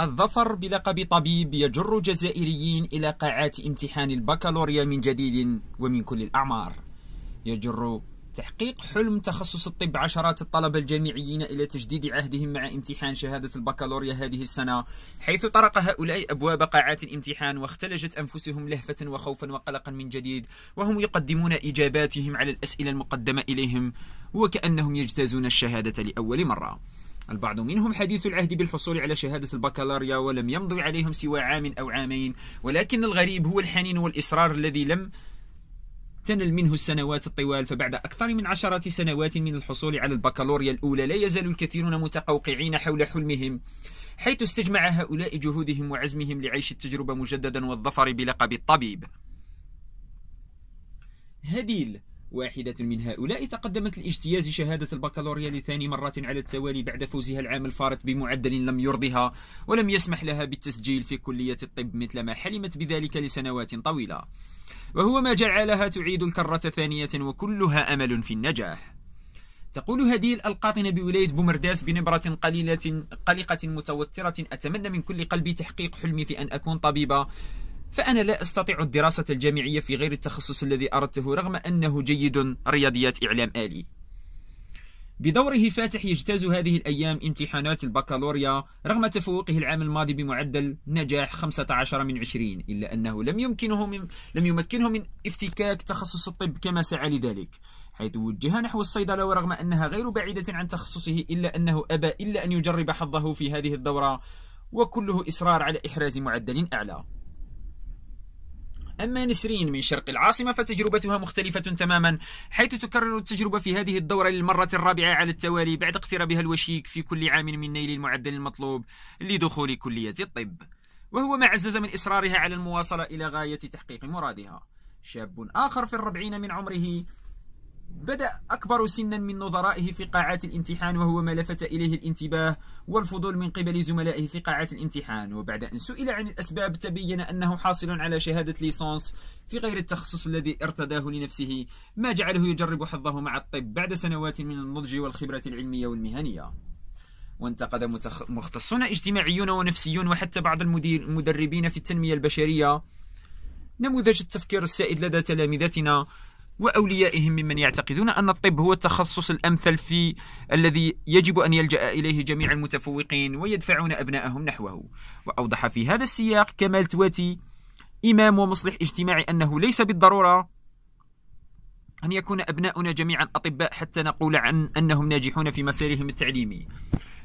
الظفر بلقب طبيب يجر جزائريين إلى قاعات امتحان البكالوريا من جديد ومن كل الأعمار يجر تحقيق حلم تخصص الطب عشرات الطلبة الجامعيين إلى تجديد عهدهم مع امتحان شهادة البكالوريا هذه السنة حيث طرق هؤلاء أبواب قاعات الامتحان واختلجت أنفسهم لهفة وخوفا وقلقا من جديد وهم يقدمون إجاباتهم على الأسئلة المقدمة إليهم وكأنهم يجتازون الشهادة لأول مرة البعض منهم حديث العهد بالحصول على شهادة البكالوريا ولم يمضي عليهم سوى عام أو عامين ولكن الغريب هو الحنين والإصرار الذي لم تنل منه السنوات الطوال فبعد أكثر من عشرة سنوات من الحصول على البكالوريا الأولى لا يزال الكثيرون متقوقعين حول حلمهم حيث استجمع هؤلاء جهودهم وعزمهم لعيش التجربة مجددا والظفر بلقب الطبيب هديل واحدة من هؤلاء تقدمت لاجتياز شهادة البكالوريا لثاني مرة على التوالي بعد فوزها العام الفارط بمعدل لم يرضها ولم يسمح لها بالتسجيل في كلية الطب مثل ما حلمت بذلك لسنوات طويلة وهو ما جعلها تعيد الكرة ثانية وكلها أمل في النجاح تقول هذه القاطنة بولاية بومرداس بنبرة قليلة قلقة متوترة أتمنى من كل قلبي تحقيق حلمي في أن أكون طبيبة فأنا لا أستطيع الدراسة الجامعية في غير التخصص الذي أردته رغم أنه جيد رياضيات إعلام آلي بدوره فاتح يجتاز هذه الأيام امتحانات البكالوريا رغم تفوقه العام الماضي بمعدل نجاح 15 من 20 إلا أنه لم يمكنه من لم يمكنه من افتكاك تخصص الطب كما سعى لذلك حيث وجه نحو الصيدلة ورغم أنها غير بعيدة عن تخصصه إلا أنه أبى إلا أن يجرب حظه في هذه الدورة وكله إصرار على إحراز معدل أعلى أما نسرين من شرق العاصمة فتجربتها مختلفة تماما حيث تكرر التجربة في هذه الدورة للمرة الرابعة على التوالي بعد اقترابها الوشيك في كل عام من نيل المعدل المطلوب لدخول كلية الطب وهو ما عزز من إصرارها على المواصلة إلى غاية تحقيق مرادها شاب آخر في الربعين من عمره بدأ أكبر سنا من نظرائه في قاعات الامتحان وهو ما لفت إليه الانتباه والفضول من قبل زملائه في قاعات الامتحان وبعد أن سئل عن الأسباب تبين أنه حاصل على شهادة ليسانس في غير التخصص الذي ارتداه لنفسه ما جعله يجرب حظه مع الطب بعد سنوات من النضج والخبرة العلمية والمهنية وانتقد متخ... مختصون اجتماعيون ونفسيون وحتى بعض المدير... المدربين في التنمية البشرية نموذج التفكير السائد لدى تلامذتنا وأوليائهم ممن يعتقدون أن الطب هو التخصص الأمثل في الذي يجب أن يلجأ إليه جميع المتفوقين ويدفعون أبنائهم نحوه وأوضح في هذا السياق كمال تواتي إمام ومصلح اجتماعي أنه ليس بالضرورة أن يكون أبناؤنا جميعا أطباء حتى نقول عن أنهم ناجحون في مسيرهم التعليمي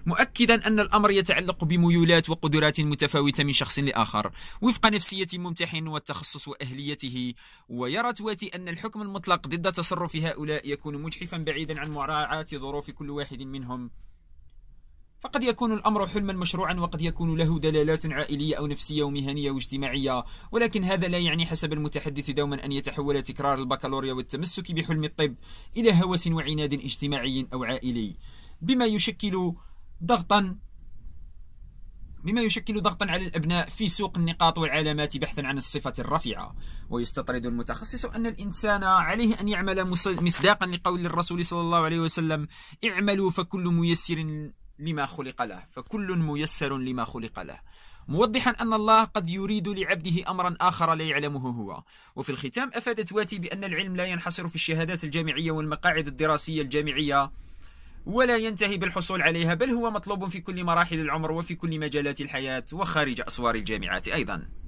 مؤكدا أن الأمر يتعلق بميولات وقدرات متفاوتة من شخص لآخر وفق نفسية الممتحن والتخصص وأهليته ويرى تواتي أن الحكم المطلق ضد تصرف هؤلاء يكون مجحفا بعيدا عن مراعاة ظروف كل واحد منهم فقد يكون الأمر حلما مشروعا وقد يكون له دلالات عائلية أو نفسية ومهنية واجتماعية ولكن هذا لا يعني حسب المتحدث دوما أن يتحول تكرار البكالوريا والتمسك بحلم الطب إلى هوس وعناد اجتماعي أو عائلي بما يشكل ضغطا مما يشكل ضغطا على الأبناء في سوق النقاط والعلامات بحثا عن الصفة الرفيعة ويستطرد المتخصص أن الإنسان عليه أن يعمل مصداقا لقول الرسول صلى الله عليه وسلم اعملوا فكل ميسر لما خلق له فكل ميسر لما خلق له موضحا أن الله قد يريد لعبده أمرا آخر لا يعلمه هو وفي الختام أفادت واتي بأن العلم لا ينحصر في الشهادات الجامعية والمقاعد الدراسية الجامعية ولا ينتهي بالحصول عليها بل هو مطلوب في كل مراحل العمر وفي كل مجالات الحياة وخارج أسوار الجامعات أيضا